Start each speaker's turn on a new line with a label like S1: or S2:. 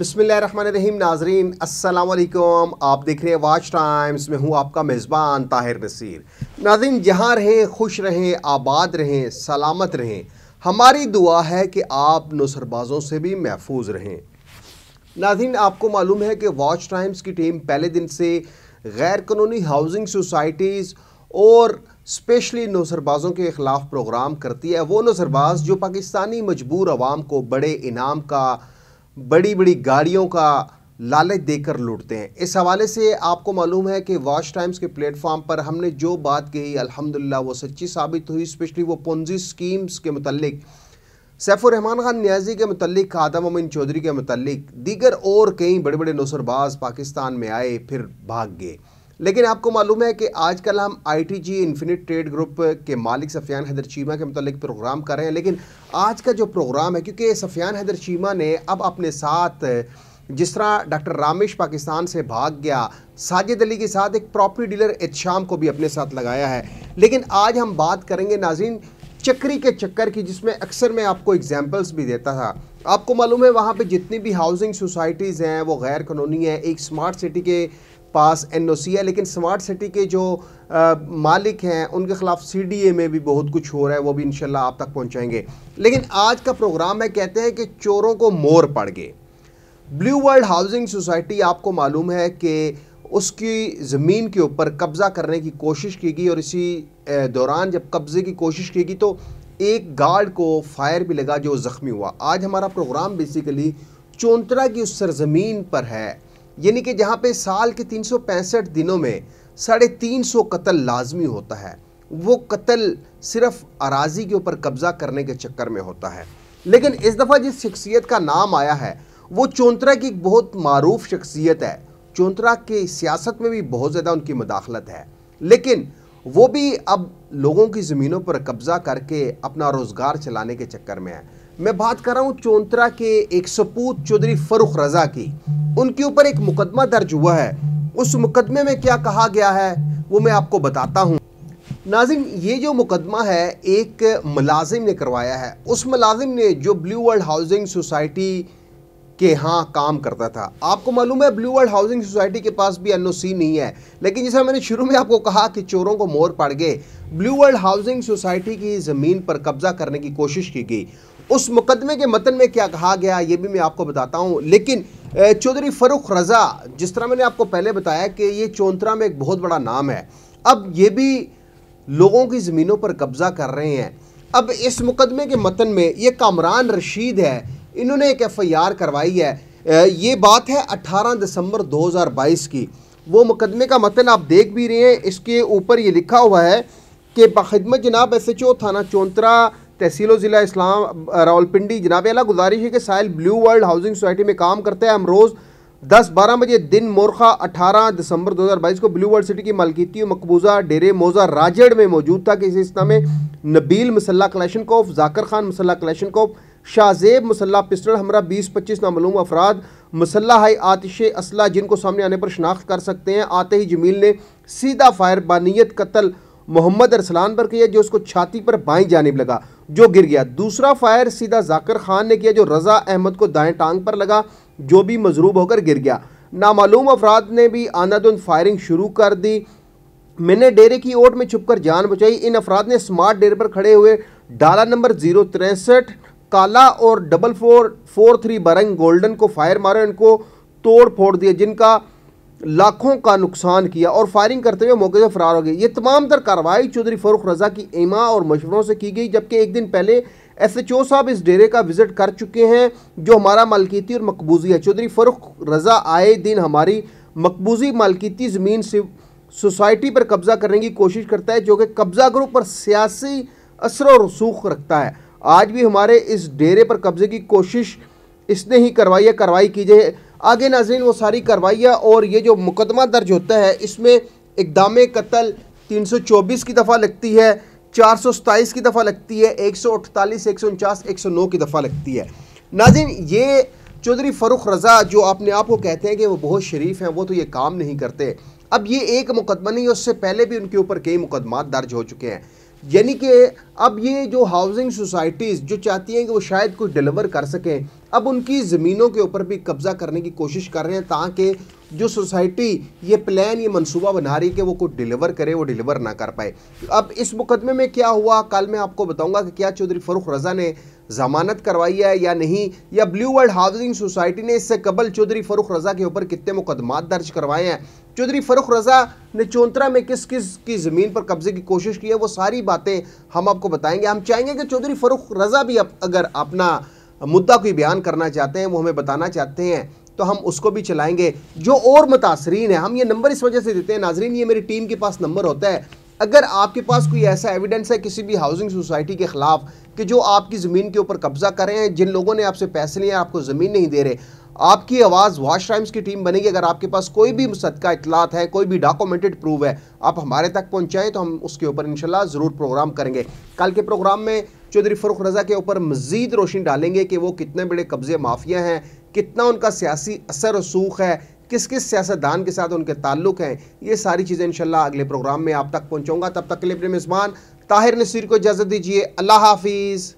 S1: बिसमीम नाजरीन असलकम आप देख रहे हैं वाच टाइम्स में हूँ आपका मेज़बान ताहिर नसीर नाजरीन जहाँ रहें खुश रहें आबाद रहें सलामत रहें हमारी दुआ है कि आप नुसरबाजों से भी महफूज रहें नाजिन आपको मालूम है कि वाच टाइम्स की टीम पहले दिन से गैर कानूनी हाउसिंग सोसाइटीज़ और स्पेशली नौसरबाज़ों के ख़िलाफ़ प्रोग्राम करती है वो नौसरबाज जो पाकिस्तानी मजबूर आवाम को बड़े इनाम का बड़ी बड़ी गाड़ियों का लालच देकर लूटते हैं इस हवाले से आपको मालूम है कि वॉश टाइम्स के प्लेटफॉर्म पर हमने जो बात कही अल्हम्दुलिल्लाह वो सच्ची साबित हुई स्पेशली वो पुंजी स्कीम्स के मतलब सैफुररहमान खान न्याजी के मतलब आदम अमीन चौधरी के मतलब दीगर और कई बड़े बड़े नौसरबाज पाकिस्तान में आए फिर भाग गए लेकिन आपको मालूम है कि आजकल हम I T G infinite trade group के मालिक सफियान हैदर चीमा के मतलब प्रोग्राम कर रहे हैं लेकिन आज का जो प्रोग्राम है क्योंकि सफियान हैदर चीमा ने अब अपने साथ जिस तरह डॉक्टर रामेश पाकिस्तान से भाग गया साजिद अली के साथ एक प्रॉपर्टी डीलर इतशाम को भी अपने साथ लगाया है लेकिन आज हम बात करेंगे नाजीन चक्री के चक्कर की जिसमें अक्सर मैं आपको एग्जाम्पल्स भी देता था आपको मालूम है वहाँ पे जितनी भी हाउसिंग सोसाइटीज़ हैं वो गैर कानूनी हैं एक स्मार्ट सिटी के पास एनओसी है लेकिन स्मार्ट सिटी के जो आ, मालिक हैं उनके ख़िलाफ़ सीडीए में भी बहुत कुछ हो रहा है वो भी इंशाल्लाह आप तक पहुंचाएंगे लेकिन आज का प्रोग्राम है कहते हैं कि चोरों को मोर पड़ गए ब्लू वर्ल्ड हाउसिंग सोसाइटी आपको मालूम है कि उसकी ज़मीन के ऊपर कब्ज़ा करने की कोशिश की गई और इसी दौरान जब कब्ज़े की कोशिश की गई तो एक गार्ड को फायर भी लगा जो ज़ख्मी हुआ आज हमारा प्रोग्राम बेसिकली चौंतरा की उस सरजमीन पर है यानी कि जहाँ पे साल के तीन दिनों में साढ़े तीन सौ कत्ल लाजमी होता है वो कत्ल सिर्फ अराजी के ऊपर कब्जा करने के चक्कर में होता है लेकिन इस दफ़ा जिस शख्सियत का नाम आया है वो चौंतरा की एक बहुत मरूफ शख्सियत है चौंतरा की सियासत में भी बहुत ज़्यादा उनकी मुदाखलत है लेकिन वो भी अब लोगों की ज़मीनों पर कब्ज़ा करके अपना रोज़गार चलाने के चक्कर में है मैं बात कर रहा हूँ चौंतरा के एक सपूत चौधरी फ़रुख रज़ा की उनके ऊपर एक मुकदमा दर्ज हुआ है उस मुकदमे में क्या कहा गया है वो मैं आपको बताता हूँ नाजिम ये जो मुकदमा है एक मुलाजिम ने करवाया है उस मुलाजिम ने जो ब्लू वर्ल्ड हाउसिंग सोसाइटी के हाँ काम करता था आपको मालूम है ब्लू वर्ल्ड हाउसिंग सोसाइटी के पास भी एनओसी नहीं है लेकिन जैसा मैंने शुरू में आपको कहा कि चोरों को मोर पड़ गए ब्लू वर्ल्ड हाउसिंग सोसाइटी की ज़मीन पर कब्जा करने की कोशिश की गई उस मुकदमे के मतन में क्या कहा गया ये भी मैं आपको बताता हूँ लेकिन चौधरी फरुख रज़ा जिस तरह मैंने आपको पहले बताया कि ये चौंतरा में एक बहुत बड़ा नाम है अब ये भी लोगों की ज़मीनों पर कब्ज़ा कर रहे हैं अब इस मुकदमे के मतन में ये कामरान रशीद है इन्होंने एक एफ़ आई आर करवाई है ये बात है 18 दिसंबर 2022 की वो मुकदमे का मतन आप देख भी रहे हैं इसके ऊपर ये लिखा हुआ है कि बखदमत जनाब एस एच ओ थाना चौंतरा तहसीलों ज़िला इस्लाम रावलपिंडी जनाब अला गुजारिश है कि Sahil blue world housing society में काम करते हैं हम रोज़ दस बारह बजे दिन मोरखा अठारह दिसंबर दो हज़ार बाईस को ब्लू वर्ल्ड सिटी की मलकीती मकबूजा डेरे मोजा राजड़ में मौजूद था कि इस में नबील मसल्ला कोफ जाकर खान मसल्ला कोफ शाहजेब मसल्ला पिस्टल हमरा बीस पच्चीस नामूम अफराद मसल्ला हाई आतिश असला जिनको सामने आने पर शनाख्त कर सकते हैं आते ही जमील ने सीधा फायर बानीत कत्ल मोहम्मद अरसलान पर किया जो उसको छाती पर बाई जानब लगा जो गिर गया दूसरा फायर सीधा जाकर खान ने किया जो रज़ा अहमद को दाएं टांग पर लगा जो भी मजरूब होकर गिर गया नामालूम अफराद ने भी आनादन फायरिंग शुरू कर दी मैंने डेरे की ओट में छुपकर जान बचाई इन अफराद ने स्मार्ट डेरे पर खड़े हुए डाला नंबर जीरो तिरसठ काला और डबल फोर फोर थ्री बरंग गोल्डन को फायर मारा इनको तोड़ फोड़ दिया जिनका लाखों का नुकसान किया और फायरिंग करते हुए मौके से फरार हो गए ये तमाम तर कार्रवाई चौधरी फरूख रजा की ईमा और मशवरों से की गई जबकि एक दिन पहले एस एच ओ साहब इस डेरे का विजिट कर चुके हैं जो हमारा मालकीती और मकबूजी है चौधरी फरूख रजा आए दिन हमारी मकबूजी मालकीती ज़मीन से सोसाइटी पर कब्ज़ा करने की कोशिश करता है जो कि कब्ज़ा ग्रुप पर सियासी असर और रसूख रखता है आज भी हमारे इस डेरे पर कब्ज़े की कोशिश इसने ही करवाई है कार्रवाई कीजिए आगे नाजरीन वो सारी कार्रवाई है और ये जो मुकदमा दर्ज होता है इसमें इकदाम कत्ल तीन सौ चौबीस की दफ़ा लगती है चार सौ सताईस की दफ़ा लगती है एक सौ अठतालीस एक सौ उनचास एक सौ नौ की दफ़ा लगती है नाजिन ये चौधरी फ़रुख रज़ा जो अपने आप को कहते हैं कि वो बहुत शरीफ हैं वो तो ये काम नहीं करते अब ये एक मुकदमा नहीं उससे पहले भी उनके ऊपर कई मुकदमा दर्ज हो चुके हैं यानी कि अब ये जो हाउसिंग सोसाइटीज़ जो चाहती हैं कि वो शायद कुछ डिलीवर कर सकें अब उनकी ज़मीनों के ऊपर भी कब्ज़ा करने की कोशिश कर रहे हैं ताकि जो सोसाइटी ये प्लान ये मंसूबा बना रही कि वो कुछ डिलीवर करे वो डिलीवर ना कर पाए अब इस मुकदमे में क्या हुआ कल मैं आपको बताऊंगा कि क्या चौधरी फ़रूख रज़ा ने जमानत करवाई है या नहीं या ब्लू वर्ल्ड हाउसिंग सोसाइटी ने इससे कबल चौधरी फ़रूख रज़ा के ऊपर कितने मुकदमा दर्ज करवाए हैं चौधरी फ़रूख रज़ा ने चौंतरा में किस किस की ज़मीन पर कब्ज़े की कोशिश की है वो सारी बातें हम आपको बताएंगे हम चाहेंगे कि चौधरी फ़रूख रज़ा भी अगर अपना मुद्दा कोई बयान करना चाहते हैं वो हमें बताना चाहते हैं तो हम उसको भी चलाएंगे जो और मुतासरीन है हम ये नंबर इस वजह से देते हैं नाजरीन ये मेरी टीम के पास नंबर होता है अगर आपके पास कोई ऐसा एविडेंस है किसी भी हाउसिंग सोसाइटी के ख़िलाफ़ कि जो आपकी ज़मीन के ऊपर कब्ज़ा कर रहे हैं जिन लोगों ने आपसे पैसे लिए आपको ज़मीन नहीं दे रहे आपकी आवाज़ वॉश टाइम्स की टीम बनेगी अगर आपके पास कोई भी सदका इतलात है कोई भी डॉक्यूमेंटेड प्रूफ है आप हमारे तक पहुँचाएँ तो हम उसके ऊपर इनशाला ज़रूर प्रोग्राम करेंगे कल के प्रोग्राम में चौधरी फरूख रजा के ऊपर मजीद रोशनी डालेंगे कि वो कितने बड़े कब्जे माफिया हैं कितना उनका सियासी असर रसूख है किस किस सियासतदान के साथ उनके ताल्लुक हैं ये सारी चीज़ें इंशाल्लाह अगले प्रोग्राम में आप तक पहुँचाऊँगा तब तक के लिए अपने मेज़बान ताहिर नसीर को इजाज़त दीजिए अल्लाह हाफिज़